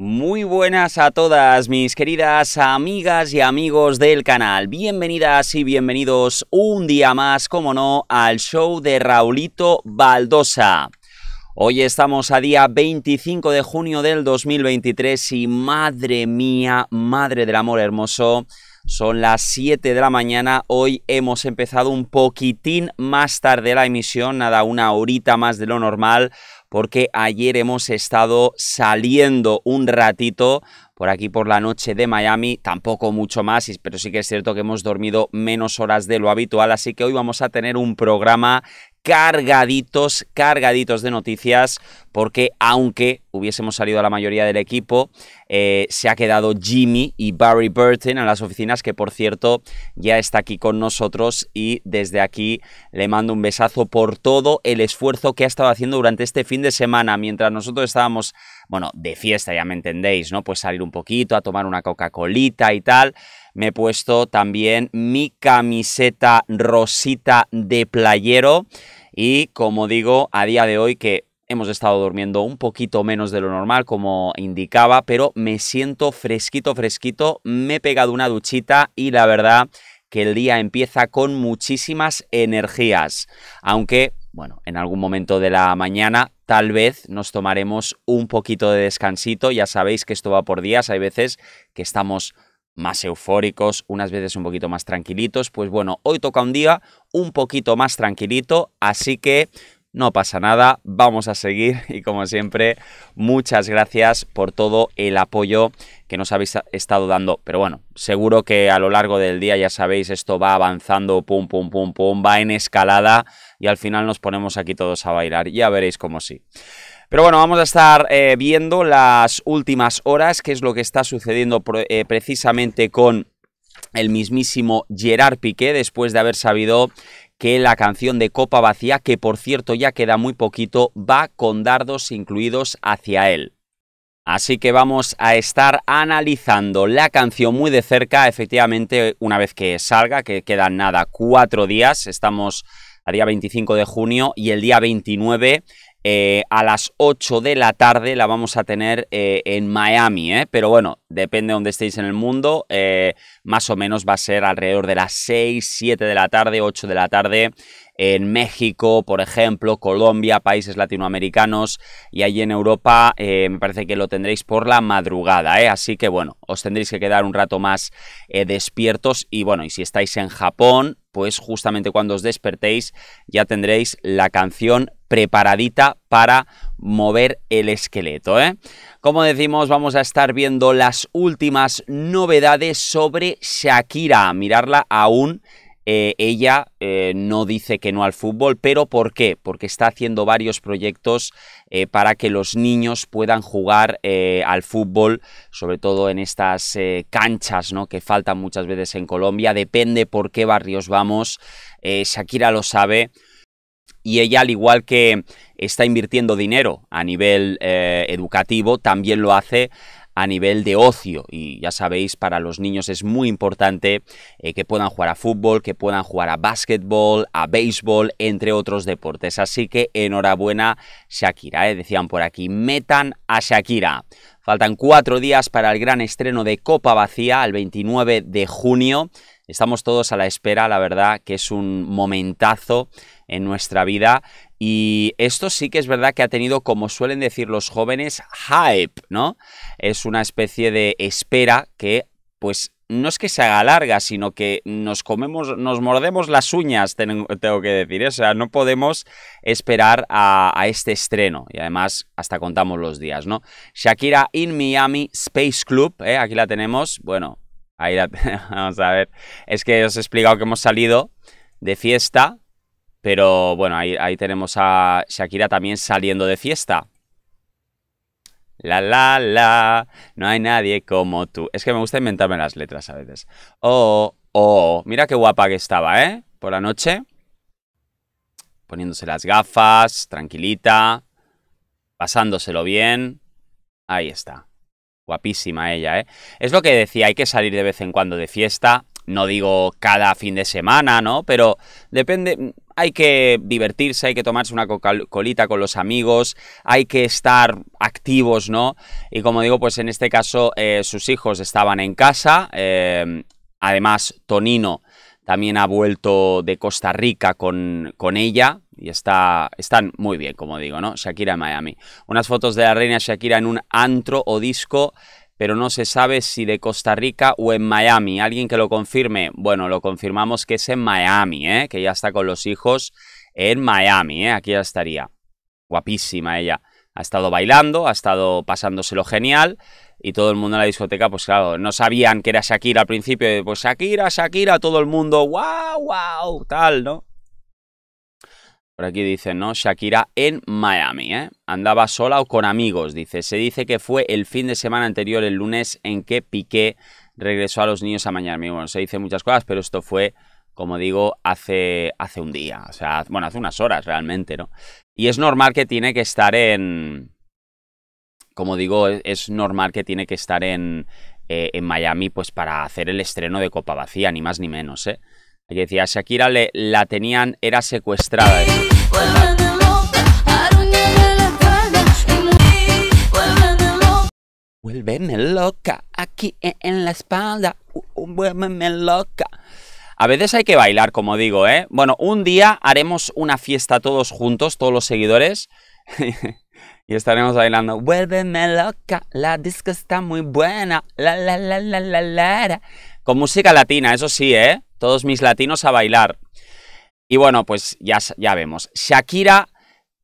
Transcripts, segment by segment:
Muy buenas a todas mis queridas amigas y amigos del canal. Bienvenidas y bienvenidos un día más, como no, al show de Raulito Baldosa. Hoy estamos a día 25 de junio del 2023 y madre mía, madre del amor hermoso, son las 7 de la mañana. Hoy hemos empezado un poquitín más tarde la emisión, nada, una horita más de lo normal porque ayer hemos estado saliendo un ratito por aquí por la noche de Miami, tampoco mucho más, pero sí que es cierto que hemos dormido menos horas de lo habitual, así que hoy vamos a tener un programa cargaditos, cargaditos de noticias, porque aunque hubiésemos salido a la mayoría del equipo, eh, se ha quedado Jimmy y Barry Burton en las oficinas, que por cierto ya está aquí con nosotros y desde aquí le mando un besazo por todo el esfuerzo que ha estado haciendo durante este fin de semana, mientras nosotros estábamos, bueno, de fiesta, ya me entendéis, ¿no? Pues salir un poquito, a tomar una Coca-Colita y tal me he puesto también mi camiseta rosita de playero y como digo, a día de hoy que hemos estado durmiendo un poquito menos de lo normal, como indicaba, pero me siento fresquito, fresquito, me he pegado una duchita y la verdad que el día empieza con muchísimas energías. Aunque, bueno, en algún momento de la mañana tal vez nos tomaremos un poquito de descansito. Ya sabéis que esto va por días, hay veces que estamos más eufóricos, unas veces un poquito más tranquilitos. Pues bueno, hoy toca un día un poquito más tranquilito, así que no pasa nada, vamos a seguir y como siempre, muchas gracias por todo el apoyo que nos habéis estado dando. Pero bueno, seguro que a lo largo del día, ya sabéis, esto va avanzando, pum, pum, pum, pum, va en escalada y al final nos ponemos aquí todos a bailar. Ya veréis cómo sí. Pero bueno, vamos a estar eh, viendo las últimas horas, qué es lo que está sucediendo eh, precisamente con el mismísimo Gerard Piqué, después de haber sabido que la canción de Copa Vacía, que por cierto ya queda muy poquito, va con dardos incluidos hacia él. Así que vamos a estar analizando la canción muy de cerca, efectivamente, una vez que salga, que quedan nada, cuatro días, estamos a día 25 de junio y el día 29 eh, a las 8 de la tarde la vamos a tener eh, en Miami, ¿eh? pero bueno, depende de donde estéis en el mundo, eh, más o menos va a ser alrededor de las 6, 7 de la tarde, 8 de la tarde en México, por ejemplo, Colombia, países latinoamericanos y allí en Europa me parece que lo tendréis por la madrugada, ¿eh? así que bueno, os tendréis que quedar un rato más despiertos y bueno, y si estáis en Japón, pues justamente cuando os despertéis ya tendréis la canción preparadita para mover el esqueleto. ¿eh? Como decimos, vamos a estar viendo las últimas novedades sobre Shakira. Mirarla aún. Eh, ella eh, no dice que no al fútbol, pero ¿por qué? Porque está haciendo varios proyectos eh, para que los niños puedan jugar al fútbol, sobre todo en estas canchas ¿no? que faltan muchas veces en Colombia. Depende por qué barrios vamos. Shakira lo sabe y ella, al igual que está invirtiendo dinero a nivel eh, educativo, también lo hace a nivel de ocio. Y ya sabéis, para los niños es muy importante eh, que puedan jugar a fútbol, que puedan jugar a básquetbol, a béisbol, entre otros deportes. Así que enhorabuena Shakira, eh, decían por aquí, metan a Shakira. Faltan cuatro días para el gran estreno de Copa Vacía, el 29 de junio. Estamos todos a la espera, la verdad que es un momentazo en nuestra vida. Y esto sí que es verdad que ha tenido, como suelen decir los jóvenes, hype, ¿no? Es una especie de espera que, pues, no es que se haga larga, sino que nos comemos, nos mordemos las uñas, tengo que decir. ¿eh? O sea, no podemos esperar a, este estreno. Y además, hasta contamos los días, ¿no? Shakira in Miami Space Club, ¿eh? aquí la tenemos. Bueno, ahí la Vamos a ver. Es que os he explicado que hemos salido de fiesta pero bueno, ahí, ahí tenemos a Shakira también saliendo de fiesta. La la la, no hay nadie como tú. Es que me gusta inventarme las letras a veces. Oh, oh, mira qué guapa que estaba, ¿eh? Por la noche. Poniéndose las gafas, tranquilita, pasándoselo bien. Ahí está. Guapísima ella, ¿eh? Es lo que decía, hay que salir de vez en cuando de fiesta. No digo cada fin de semana, ¿no? Pero depende, hay que divertirse, hay que tomarse una colita con los amigos, hay que estar activos, ¿no? Y como digo, pues en este caso eh, sus hijos estaban en casa, em, además Tonino también ha vuelto de Costa Rica con, con ella y está, están muy bien, como digo, ¿no? Shakira en Miami. Unas fotos de la reina Shakira en un antro o disco pero no se sabe si de Costa Rica o en Miami. ¿Alguien que lo confirme? Bueno, lo confirmamos que es en Miami, ¿eh? que ya está con los hijos en Miami, ¿eh? aquí ya estaría. Guapísima ella. Ha estado bailando, ha estado pasándoselo genial y todo el mundo en la discoteca, pues claro, no sabían que era Shakira al principio, pues Shakira, Shakira, todo el mundo, wow, wow, tal, ¿no? Por aquí dice, ¿no? Shakira en Miami, ¿eh? Andaba sola o con amigos, dice. Se dice que fue el fin de semana anterior, el lunes, en que Piqué regresó a los niños a Miami. Bueno, se dice muchas cosas, pero esto fue, como digo, hace, hace un día. O sea, bueno, hace unas horas realmente, ¿no? Y es normal que tiene que estar en... Como digo, es normal que tiene que estar en, eh, en Miami, pues para hacer el estreno de Copa Vacía, ni más ni menos, ¿eh? Y decía, Shakira le, la tenían, era secuestrada. ¿eh? Vuelveme loca, aquí eh, en la espalda, vuelveme loca. A veces hay que bailar, como digo, ¿eh? Bueno, un día haremos una fiesta todos juntos, todos los seguidores, y estaremos bailando. Vuelveme loca, la disco está muy buena, la la la la la la. Con música latina, eso sí, ¿eh? Todos mis latinos a bailar. Y bueno, pues ya, ya vemos. Shakira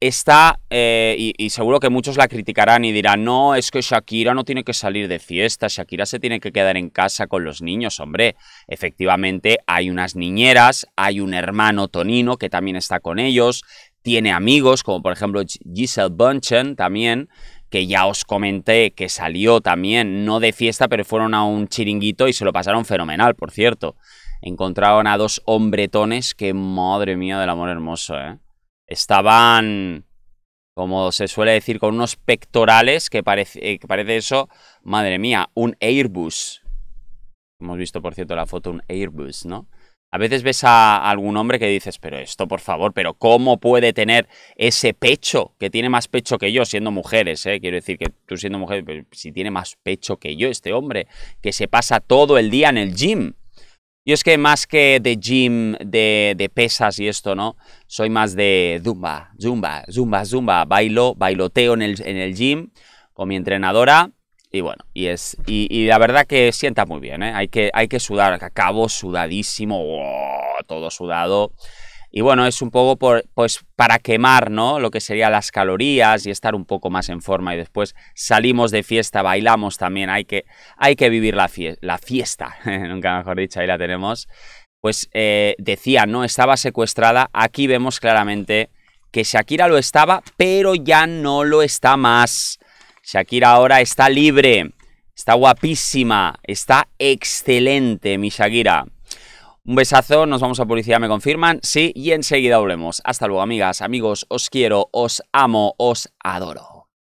está, eh, y, y, seguro que muchos la criticarán y dirán, no, es que Shakira no tiene que salir de fiesta, Shakira se tiene que quedar en casa con los niños, hombre. Efectivamente, hay unas niñeras, hay un hermano Tonino que también está con ellos, tiene amigos, como por ejemplo Giselle Bunchen también, que ya os comenté que salió también, no de fiesta, pero fueron a un chiringuito y se lo pasaron fenomenal, por cierto. Encontraron a dos hombretones que, madre mía, del amor hermoso, ¿eh? Estaban, como se suele decir, con unos pectorales que parece, eh, que parece eso, madre mía, un Airbus. Hemos visto, por cierto, la foto, un Airbus, ¿no? A veces ves a algún hombre que dices, pero esto por favor, pero ¿cómo puede tener ese pecho que tiene más pecho que yo siendo mujeres? Eh? Quiero decir que tú siendo mujer, pues, si tiene más pecho que yo este hombre, que se pasa todo el día en el gym. Y es que más que de gym, de, pesas y esto, ¿no? Soy más de zumba, zumba, zumba, zumba. Bailo, bailoteo en el, en el gym con mi entrenadora y bueno, y es y, la verdad que sienta muy bien, ¿eh? hay, que, hay que sudar, acabo sudadísimo, todo sudado. Y bueno, es un poco por, pues para quemar, ¿no? Lo que serían las calorías y estar un poco más en forma. Y después salimos de fiesta, bailamos también. Hay que, hay que vivir la, la fiesta, nunca mejor dicho, ahí la tenemos. Pues eh, decía, ¿no? Estaba secuestrada. Aquí vemos claramente que Shakira lo estaba, pero ya no lo está más. Shakira ahora está libre, está guapísima, está excelente, mi Shakira. Un besazo, nos vamos a publicidad, me confirman, sí, y enseguida volvemos. Hasta luego, amigas, amigos, os quiero, os amo, os adoro.